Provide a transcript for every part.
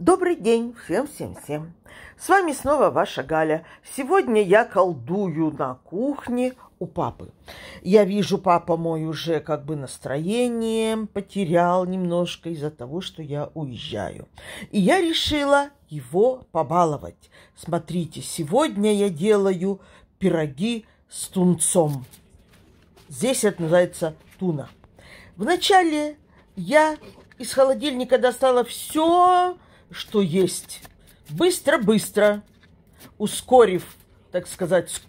Добрый день всем-всем-всем! С вами снова ваша Галя. Сегодня я колдую на кухне у папы. Я вижу, папа мой уже как бы настроением потерял немножко из-за того, что я уезжаю. И я решила его побаловать. Смотрите, сегодня я делаю пироги с тунцом. Здесь это называется туна. Вначале я из холодильника достала все, что есть. Быстро-быстро, ускорив, так сказать,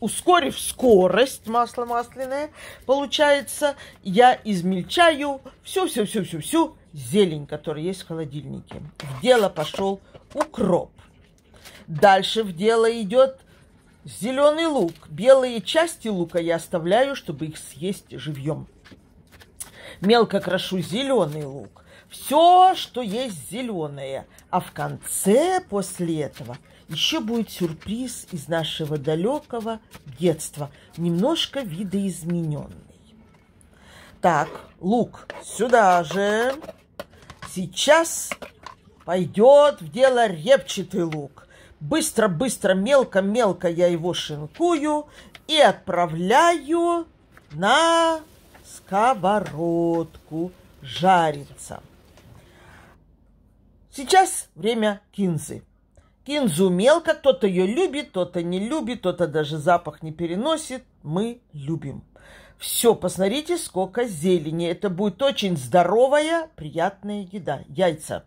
ускорив скорость масла масляное, получается, я измельчаю всю-всю-всю-всю-всю зелень, которая есть в холодильнике. В дело пошел укроп. Дальше в дело идет зеленый лук. Белые части лука я оставляю, чтобы их съесть живьем. Мелко крошу зеленый лук все, что есть зеленое. А в конце, после этого, еще будет сюрприз из нашего далекого детства, немножко видоизмененный. Так, лук сюда же. Сейчас пойдет в дело репчатый лук. Быстро-быстро, мелко-мелко я его шинкую и отправляю на сковородку жариться. Сейчас время кинзы. Кинзу мелко, кто-то ее любит, кто-то не любит, кто-то даже запах не переносит. Мы любим. Все, посмотрите, сколько зелени. Это будет очень здоровая, приятная еда. Яйца.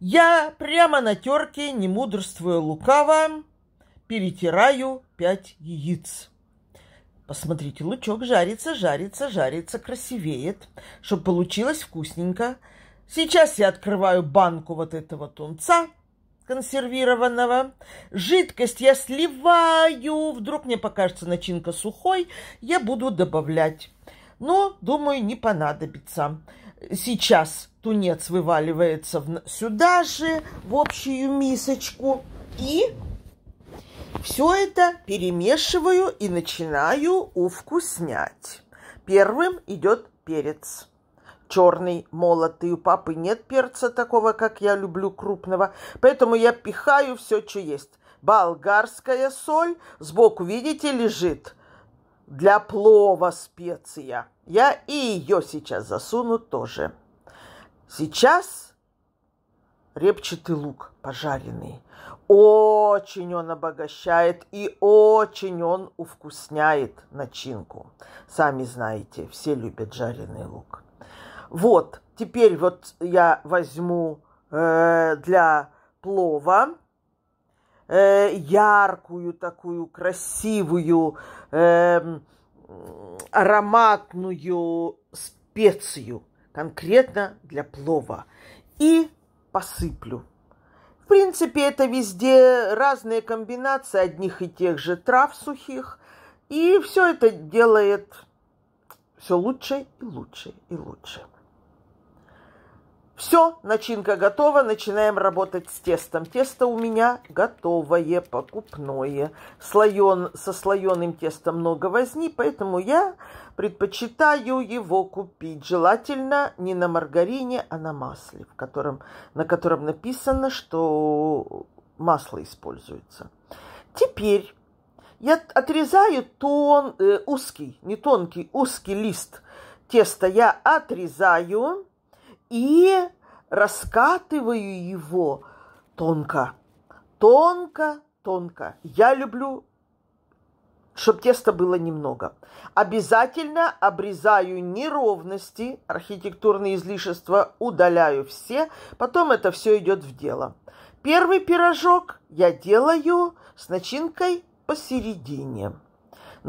Я прямо на терке, не мудрствуя лукаво, перетираю 5 яиц. Посмотрите, лучок жарится, жарится, жарится, красивеет, чтобы получилось вкусненько. Сейчас я открываю банку вот этого тунца консервированного. Жидкость я сливаю. Вдруг мне покажется начинка сухой. Я буду добавлять. Но, думаю, не понадобится. Сейчас тунец вываливается сюда же, в общую мисочку. И все это перемешиваю и начинаю увкуснять. Первым идет перец черный молотый. У папы нет перца такого, как я люблю, крупного. Поэтому я пихаю все, что есть. Болгарская соль сбоку, видите, лежит для плова специя. Я и ее сейчас засуну тоже. Сейчас репчатый лук пожаренный. Очень он обогащает и очень он увкусняет начинку. Сами знаете, все любят жареный лук. Вот, теперь вот я возьму э, для плова э, яркую такую красивую э, ароматную специю, конкретно для плова, и посыплю. В принципе, это везде разные комбинации одних и тех же трав сухих, и все это делает все лучше и лучше и лучше. Все, начинка готова, начинаем работать с тестом. Тесто у меня готовое, покупное. Слоен, со слоеным тестом много возни, поэтому я предпочитаю его купить. Желательно не на маргарине, а на масле, в котором, на котором написано, что масло используется. Теперь я отрезаю тон, э, узкий, не тонкий, узкий лист теста. Я отрезаю и раскатываю его тонко, тонко, тонко. Я люблю, чтобы теста было немного. Обязательно обрезаю неровности, архитектурные излишества, удаляю все, потом это все идет в дело. Первый пирожок я делаю с начинкой посередине.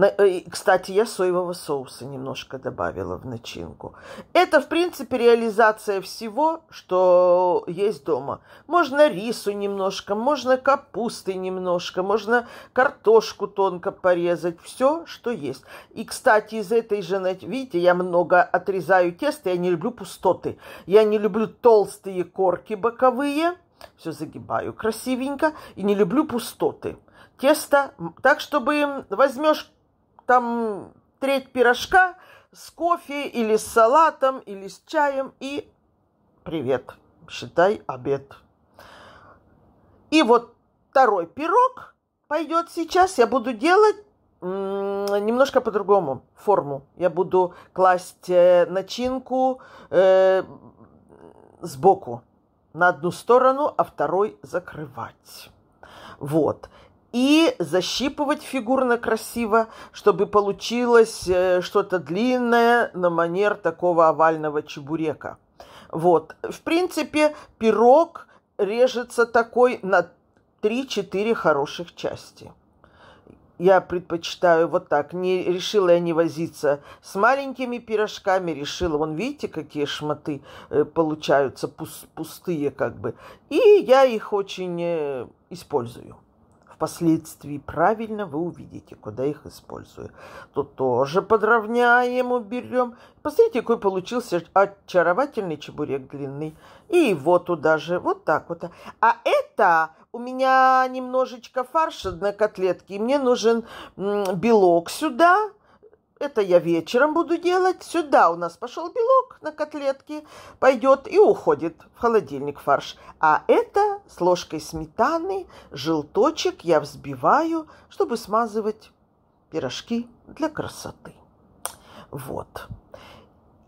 Э, кстати, я соевого соуса немножко добавила в начинку. Это, в принципе, реализация всего, что есть дома. Можно рису немножко, можно капусты немножко, можно картошку тонко порезать. Все, что есть. И, кстати, из этой же, видите, я много отрезаю тесто, я не люблю пустоты. Я не люблю толстые корки боковые. Все загибаю красивенько. И не люблю пустоты. Тесто так, чтобы возьмешь там треть пирожка с кофе или с салатом, или с чаем, и привет, считай обед. И вот второй пирог пойдет сейчас, я буду делать немножко по-другому форму. Я буду класть э, начинку э, сбоку на одну сторону, а второй закрывать. Вот и защипывать фигурно красиво, чтобы получилось э, что-то длинное на манер такого овального чебурека. Вот. В принципе, пирог режется такой на 3-4 хороших части. Я предпочитаю вот так. Не решила я не возиться с маленькими пирожками. Решила, вон видите, какие шматы э, получаются, пус, пустые как бы. И я их очень э, использую впоследствии правильно, вы увидите, куда их использую. Тут тоже подровняем, уберем. Посмотрите, какой получился очаровательный чебурек длинный. И его туда же, вот так вот. А это у меня немножечко фарша на котлетке. мне нужен белок сюда, это я вечером буду делать. Сюда у нас пошел белок на котлетки, пойдет и уходит в холодильник фарш. А это с ложкой сметаны, желточек я взбиваю, чтобы смазывать пирожки для красоты. Вот.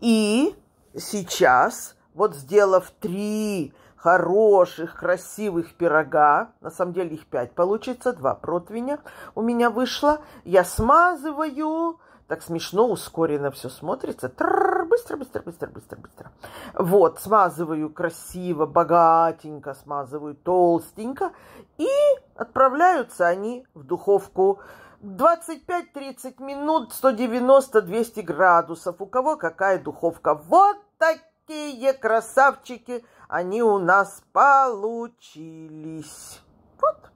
И сейчас, вот сделав три хороших, красивых пирога. На самом деле их пять получится, два противня у меня вышло. Я смазываю так смешно, ускоренно все смотрится. тррр, быстро, быстро, быстро, быстро, быстро. Вот, смазываю красиво, богатенько, смазываю толстенько. И отправляются они в духовку 25-30 минут, 190-200 градусов. У кого какая духовка. Вот такие красавчики они у нас получились. Вот.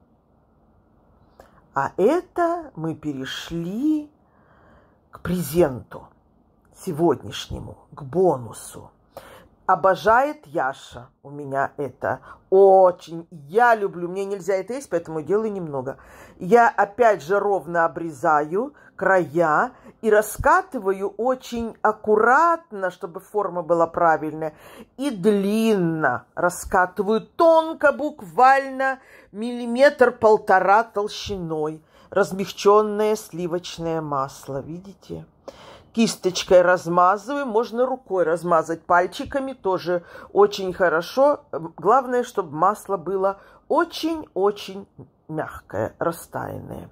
А это мы перешли к презенту сегодняшнему, к бонусу. Обожает Яша у меня это. Очень. Я люблю. Мне нельзя это есть, поэтому делаю немного. Я опять же ровно обрезаю края и раскатываю очень аккуратно, чтобы форма была правильная. И длинно раскатываю тонко, буквально миллиметр-полтора толщиной – размягченное сливочное масло, видите? Кисточкой размазываю, можно рукой размазать, пальчиками тоже очень хорошо. Главное, чтобы масло было очень-очень мягкое, растаянное.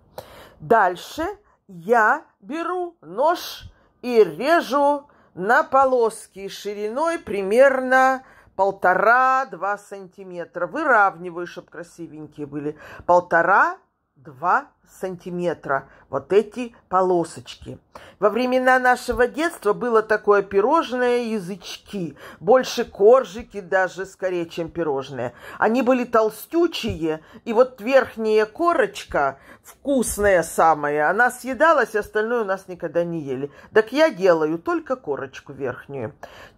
Дальше я беру нож и режу на полоски шириной примерно полтора-два сантиметра. Выравниваю, чтобы красивенькие были. Полтора 2 сантиметра, вот эти полосочки. Во времена нашего детства было такое пирожное язычки, больше коржики даже скорее, чем пирожное. Они были толстючие, и вот верхняя корочка, вкусная самая, она съедалась, остальное у нас никогда не ели. Так я делаю только корочку верхнюю.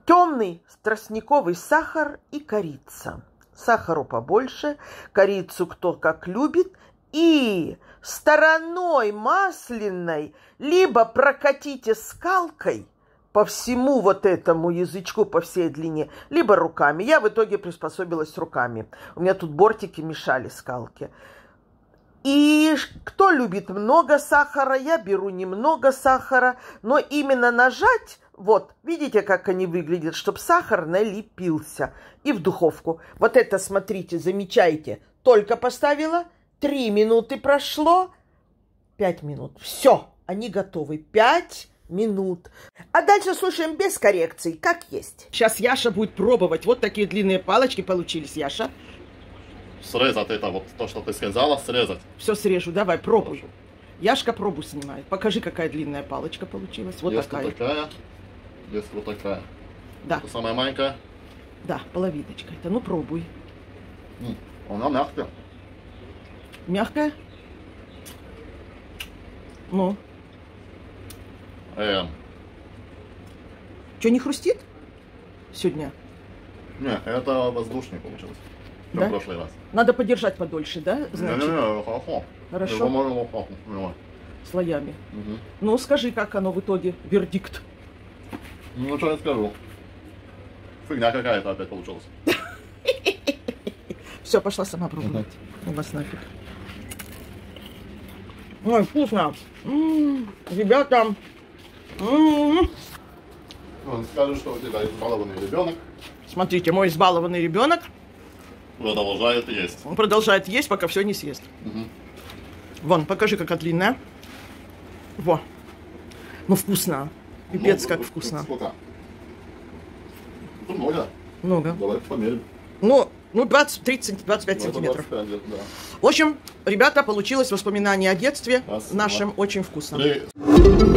Темный тростниковый сахар и корица сахару побольше, корицу кто как любит, и стороной масляной либо прокатите скалкой по всему вот этому язычку, по всей длине, либо руками. Я в итоге приспособилась руками. У меня тут бортики мешали скалке. И кто любит много сахара, я беру немного сахара, но именно нажать, вот, видите, как они выглядят, чтобы сахар налепился. И в духовку. Вот это, смотрите, замечайте, только поставила – Три минуты прошло. Пять минут. Все, они готовы. Пять минут. А дальше слушаем без коррекций, как есть. Сейчас Яша будет пробовать. Вот такие длинные палочки получились, Яша. Срезать это вот то, что ты сказала, срезать. Все срежу, давай, пробуй. Хорошо. Яшка пробу снимает. Покажи, какая длинная палочка получилась. Вот есть такая. Вот такая. Есть вот такая. Да. Это самая маленькая? Да, половиночка. Это ну пробуй. М, она мягкая. Мягкая? Ну. Эм. Что, не хрустит сегодня? Не, это воздушный получился. Да? в прошлый раз. Надо подержать подольше, да? Значит? Не, не, не, хорошо. Хорошо. можно Слоями. Угу. Ну, скажи, как оно в итоге, вердикт? Ну, что я скажу. Фигня какая-то опять получилась. Все, пошла сама пробовать. У нас нафиг. Ой, вкусно. М-м-м, ребята. Он ну, скажет, что вот это избалованный ребенок. Смотрите, мой избалованный ребенок. Продолжает есть. Он продолжает есть, пока все не съест. Угу. Вон, покажи, какая длинная. Во. Ну вкусно. Пипец, ну, как вкусно. Сколько? Ну, много. Много. Давай померим. Ну, ну, 20, 30, 25 ну, сантиметров. 25, да. В общем, ребята, получилось воспоминание о детстве Раз, нашим очень вкусно. Три.